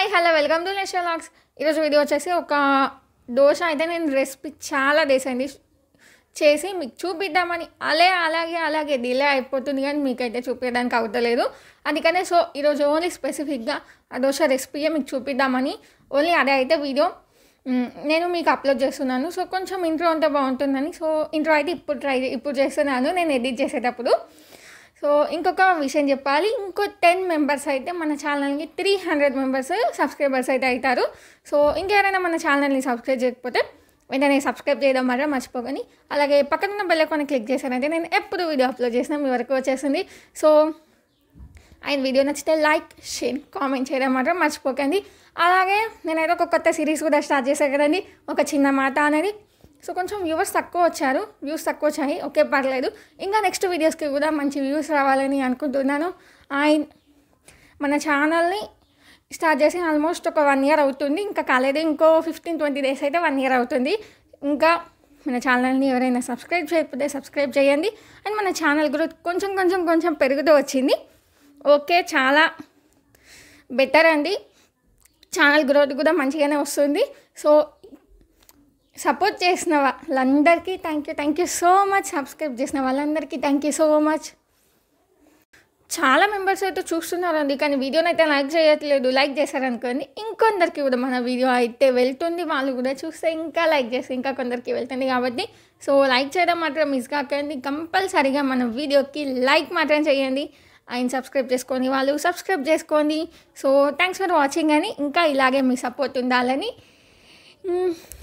hi hello welcome to national లాక్స్ ఈరోజు video వచ్చేసి ఒక దోశ అయితే నేను రెసిపీ చాలా డేస్ చేసి మీకు చూపిద్దామని అలే అలాగే అలాగే డిలే అయిపోతుంది కానీ మీకైతే చూపించడానికి అవుతలేదు అందుకనే సో ఈరోజు ఓన్లీ స్పెసిఫిక్గా ఆ దోశ రెసిపీయే మీకు చూపిద్దామని ఓన్లీ అదే అయితే వీడియో నేను మీకు అప్లోడ్ చేస్తున్నాను సో కొంచెం ఇంట్రో అంతా బాగుంటుందని సో ఇంట్రో అయితే ఇప్పుడు ట్రై ఇప్పుడు చేస్తున్నాను నేను ఎడిట్ చేసేటప్పుడు సో ఇంకొక విషయం చెప్పాలి ఇంకో టెన్ మెంబర్స్ అయితే మన ఛానల్కి త్రీ హండ్రెడ్ మెంబర్స్ సబ్స్క్రైబర్స్ అయితే అవుతారు సో ఇంకెవరైనా మన ఛానల్ని సబ్స్క్రైబ్ చేయకపోతే వెంటనే సబ్స్క్రైబ్ చేయడం మాత్రం మర్చిపోకండి అలాగే పక్కన బెల్లకొని క్లిక్ చేశారంటే నేను ఎప్పుడు వీడియో అప్లోడ్ చేసినా మీ వరకు వచ్చేసింది సో ఆయన వీడియో నచ్చితే లైక్ షేర్ కామెంట్ చేయడం మాత్రం మర్చిపోకండి అలాగే నేనైతే ఒక కొత్త సిరీస్ కూడా స్టార్ట్ చేశాను కదండి ఒక చిన్న మాట అనేది సో కొంచెం వ్యూవర్స్ తక్కువ వచ్చారు వ్యూస్ తక్కువ వచ్చాయి ఓకే పర్లేదు ఇంకా నెక్స్ట్ వీడియోస్కి కూడా మంచి వ్యూస్ రావాలని అనుకుంటున్నాను ఆయన మన ఛానల్ని స్టార్ట్ చేసి ఆల్మోస్ట్ ఒక వన్ ఇయర్ అవుతుంది ఇంకా కాలేదు ఇంకో ఫిఫ్టీన్ ట్వంటీ డేస్ అయితే వన్ ఇయర్ అవుతుంది ఇంకా మన ఛానల్ని ఎవరైనా సబ్స్క్రైబ్ చేయకపోతే సబ్స్క్రైబ్ చేయండి అండ్ మన ఛానల్ గ్రోత్ కొంచెం కొంచెం కొంచెం పెరుగుతూ వచ్చింది ఓకే చాలా బెటర్ అండి ఛానల్ గ్రోత్ కూడా మంచిగానే వస్తుంది సో సపోర్ట్ చేసిన వాళ్ళందరికీ thank you thank you so much subscribe చేసిన వాళ్ళందరికీ థ్యాంక్ యూ సో మచ్ చాలా మెంబర్స్ అయితే చూస్తున్నారండి కానీ వీడియోని అయితే లైక్ చేయట్లేదు లైక్ చేశారనుకోండి ఇంకొందరికి కూడా మన వీడియో అయితే వెళ్తుంది వాళ్ళు కూడా చూస్తే ఇంకా లైక్ చేస్తే ఇంకా కొందరికి వెళ్తుంది కాబట్టి సో లైక్ చేయడం మాత్రం మిస్ కాకండి కంపల్సరీగా మన వీడియోకి లైక్ మాత్రం చేయండి ఆయన సబ్స్క్రైబ్ చేసుకోండి వాళ్ళు సబ్స్క్రైబ్ చేసుకోండి సో థ్యాంక్స్ ఫర్ వాచింగ్ అని ఇంకా ఇలాగే మీ సపోర్ట్ ఉండాలని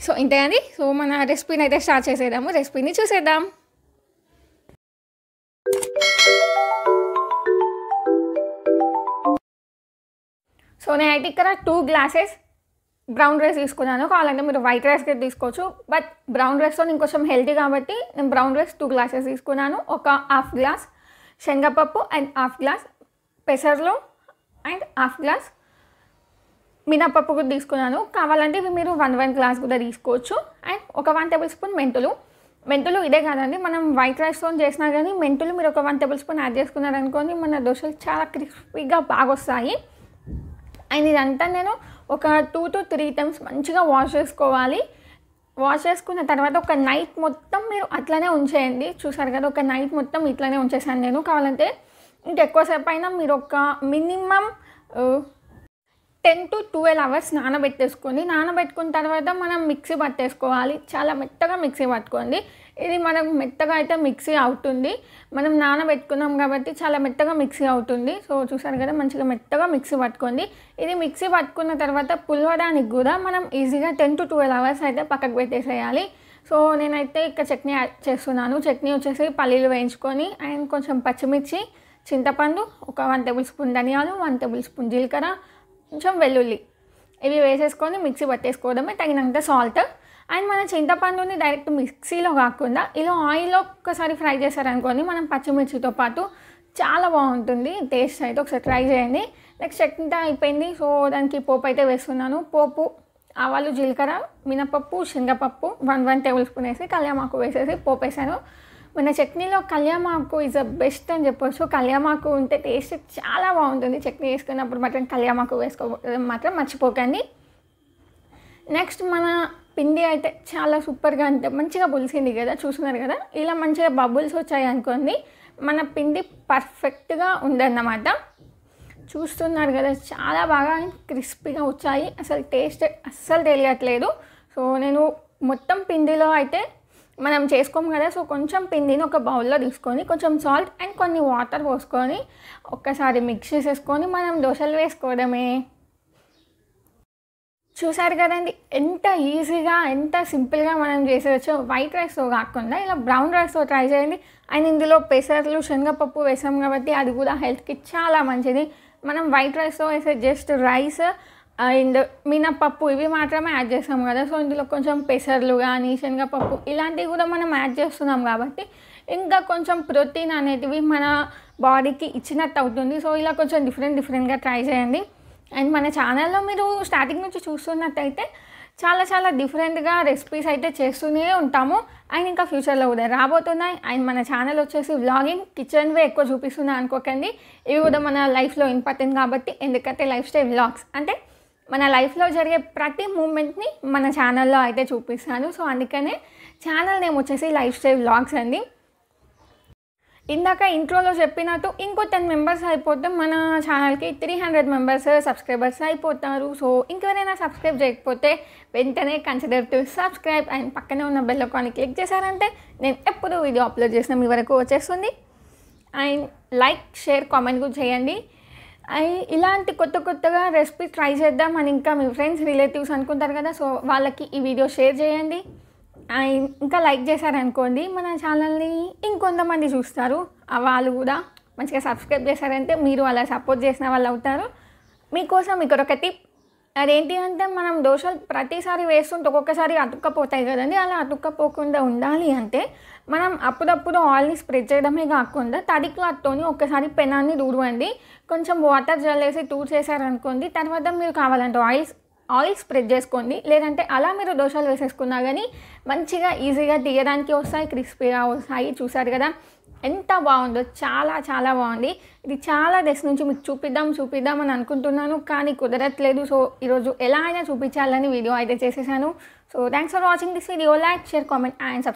సో ఇంతే అండి సో మన రెసిపీని అయితే స్టార్ట్ చేసేద్దాము రెసిపీని చూసేద్దాం సో నేనైతే ఇక్కడ టూ గ్లాసెస్ బ్రౌన్ రైస్ తీసుకున్నాను కావాలంటే మీరు వైట్ రైస్ తీసుకోవచ్చు బట్ బ్రౌన్ రైస్తో నేను కొంచెం హెల్తీ కాబట్టి నేను బ్రౌన్ రైస్ టూ గ్లాసెస్ తీసుకున్నాను ఒక హాఫ్ గ్లాస్ శనగపప్పు అండ్ హాఫ్ గ్లాస్ పెసర్లు అండ్ హాఫ్ గ్లాస్ మినప్పప్పు కూడా తీసుకున్నాను కావాలంటే ఇవి మీరు వన్ వన్ గ్లాస్ కూడా తీసుకోవచ్చు అండ్ ఒక వన్ టేబుల్ స్పూన్ మెంతులు మెంతులు ఇదే కాదండి మనం వైట్ రైస్తో చేసినా కానీ మెంతులు మీరు ఒక వన్ టేబుల్ స్పూన్ యాడ్ చేసుకున్నారనుకోని మన దోశలు చాలా క్రిస్పీగా బాగా వస్తాయి అండ్ ఇదంతా నేను ఒక టూ టు త్రీ టైమ్స్ మంచిగా వాష్ చేసుకోవాలి వాష్ చేసుకున్న తర్వాత ఒక నైట్ మొత్తం మీరు అట్లనే ఉంచేయండి చూసారు కదా ఒక నైట్ మొత్తం ఇట్లనే ఉంచేసాను నేను కావాలంటే ఇంకెక్కువసేపు అయినా మీరు ఒక minimum ten to twelve hours నానబెట్టేసుకోండి నానబెట్టుకున్న తర్వాత మనం మిక్సీ పట్టేసుకోవాలి చాలా మెత్తగా మిక్సీ పట్టుకోండి ఇది మనకు మెత్తగా అయితే మిక్సీ అవుతుంది మనం నానబెట్టుకున్నాం కాబట్టి చాలా మెత్తగా మిక్సీ అవుతుంది సో చూసారు కదా మంచిగా మెత్తగా మిక్సీ పట్టుకోండి ఇది మిక్సీ పట్టుకున్న తర్వాత పులవడానికి కూడా మనం ఈజీగా టెన్ టు ట్వెల్వ్ అవర్స్ అయితే పక్కకు పెట్టేసేయాలి సో నేనైతే ఇక్కడ చట్నీ యాడ్ చేస్తున్నాను చట్నీ వచ్చేసి పల్లీలు వేయించుకొని అండ్ కొంచెం పచ్చిమిర్చి చింతపండు ఒక వన్ టేబుల్ స్పూన్ ధనియాలు వన్ టేబుల్ స్పూన్ జీలకర్ర కొంచెం వెల్లుల్లి ఇవి వేసేసుకొని మిక్సీ పట్టేసుకోవడమే తగినంత సాల్ట్ అండ్ మన చింతపండుని డైరెక్ట్ మిక్సీలో కాకుండా ఇలా ఆయిల్లో ఒక్కసారి ఫ్రై చేశారనుకోండి మనం పచ్చిమిర్చితో పాటు చాలా బాగుంటుంది టేస్ట్ అయితే ఒకసారి ట్రై చేయండి నెక్స్ట్ చట్నీ అయిపోయింది సో దానికి పోపు అయితే వేస్తున్నాను పోపు ఆవాలు జీలకర్ర మినపప్పు శనగపప్పు వన్ వన్ టేబుల్ స్పూన్ వేసి కళ్యామాకు వేసేసి పోపు వేసాను మన చట్నీలో కళ్యామాకు ఇస్ అ బెస్ట్ అని చెప్పొచ్చు కళ్యామాకు ఉంటే టేస్ట్ చాలా బాగుంటుంది చట్నీ వేసుకున్నప్పుడు మాత్రం కళ్యామాకు వేసుకో మాత్రం మర్చిపోకండి నెక్స్ట్ మన పిండి అయితే చాలా సూపర్గా అంటే మంచిగా పులిసింది కదా చూసుకున్నారు కదా ఇలా మంచిగా బబుల్స్ వచ్చాయి అనుకోండి మన పిండి పర్ఫెక్ట్గా ఉందన్నమాట చూస్తున్నారు కదా చాలా బాగా క్రిస్పీగా వచ్చాయి అసలు టేస్ట్ అస్సలు తెలియట్లేదు సో నేను మొత్తం పిండిలో అయితే మనం చేసుకోము కదా సో కొంచెం పిండిని ఒక బౌల్లో తీసుకొని కొంచెం సాల్ట్ అండ్ కొన్ని వాటర్ పోసుకొని ఒక్కసారి మిక్స్ చేసేసుకొని మనం దోశలు వేసుకోవడమే చూసారు కదండి ఎంత ఈజీగా ఎంత సింపుల్గా మనం చేసేవచ్చు వైట్ రైస్తో కాకుండా ఇలా బ్రౌన్ రైస్తో ట్రై చేయండి అండ్ ఇందులో పెసర్లు శనగపప్పు వేసాం కాబట్టి అది కూడా హెల్త్కి చాలా మంచిది మనం వైట్ రైస్తో వేసే జస్ట్ రైస్ అండ్ మినప్పప్పు ఇవి మాత్రమే యాడ్ చేస్తాం కదా సో ఇందులో కొంచెం పెసర్లు కానీ శనగపప్పు ఇలాంటివి కూడా మనం యాడ్ చేస్తున్నాం కాబట్టి ఇంకా కొంచెం ప్రోటీన్ అనేటివి మన బాడీకి ఇచ్చినట్టు అవుతుంది సో ఇలా కొంచెం డిఫరెంట్ డిఫరెంట్గా ట్రై చేయండి అండ్ మన ఛానల్లో మీరు స్టార్టింగ్ నుంచి చూస్తున్నట్టయితే చాలా చాలా డిఫరెంట్గా రెసిపీస్ అయితే చేస్తూనే ఉంటాము అండ్ ఇంకా ఫ్యూచర్లో కూడా రాబోతున్నాయి అండ్ మన ఛానల్ వచ్చేసి వ్లాగింగ్ కిచెన్ వే ఎక్కువ చూపిస్తున్నాయి అనుకోకండి ఇవి కూడా మన లైఫ్లో ఇంపార్టెంట్ కాబట్టి ఎందుకంటే లైఫ్ స్టైల్ వ్లాగ్స్ అంటే మన లైఫ్లో జరిగే ప్రతి మూమెంట్ని మన ఛానల్లో అయితే చూపిస్తాను సో అందుకనే ఛానల్ నేమ్ వచ్చేసి లైఫ్ స్టైల్ బ్లాగ్స్ అండి ఇందాక ఇంట్రోలో చెప్పినట్టు ఇంకో టెన్ మెంబర్స్ అయిపోతే మన ఛానల్కి త్రీ హండ్రెడ్ మెంబర్స్ సబ్స్క్రైబర్స్ అయిపోతారు సో ఇంకెవరైనా సబ్స్క్రైబ్ చేయకపోతే వెంటనే కన్సిడర్ టు సబ్స్క్రైబ్ అండ్ పక్కనే ఉన్న బెల్ ఒకని క్లిక్ చేశారంటే నేను ఎప్పుడు వీడియో అప్లోడ్ చేసిన మీ వరకు వచ్చేస్తుంది అండ్ లైక్ షేర్ కామెంట్ కూడా చేయండి ఇలాంటి కొత్త కొత్తగా రెసిపీ ట్రై చేద్దాం అని ఇంకా మీ ఫ్రెండ్స్ రిలేటివ్స్ అనుకుంటారు కదా సో వాళ్ళకి ఈ వీడియో షేర్ చేయండి ఇంకా లైక్ చేశారనుకోండి మన ఛానల్ని ఇంకొంతమంది చూస్తారు వాళ్ళు కూడా మంచిగా సబ్స్క్రైబ్ చేశారంటే మీరు అలా సపోర్ట్ చేసిన వాళ్ళు అవుతారు మీకోసం ఇక్కడ ఒక టిప్ అదేంటి అంటే మనం దోశలు ప్రతిసారి వేస్తుంటే ఒక్కొక్కసారి అతుక్కపోతాయి కదండి అలా అతుక్కపోకుండా ఉండాలి అంటే మనం అప్పుడప్పుడు ఆయిల్ని స్ప్రెడ్ చేయడమే కాకుండా తడి క్లాత్తో ఒక్కసారి పెనాన్ని దూరవండి కొంచెం వాటర్ జల్లేసి చేశారనుకోండి తర్వాత మీరు కావాలంటే ఆయిల్స్ ఆయిల్ స్ప్రెడ్ చేసుకోండి లేదంటే అలా మీరు దోశలు వేసేసుకున్నా కానీ మంచిగా ఈజీగా తీయడానికి వస్తాయి క్రిస్పీగా వస్తాయి చూసారు కదా ఎంత బాగుందో చాలా చాలా బాగుంది ఇది చాలా డేస్ నుంచి మీకు చూపిద్దాం చూపిద్దాం అని అనుకుంటున్నాను కానీ కుదరట్లేదు సో ఈరోజు ఎలా అయినా చూపించాలని వీడియో అయితే చేసేసాను so thanks for watching this video like share comment and sub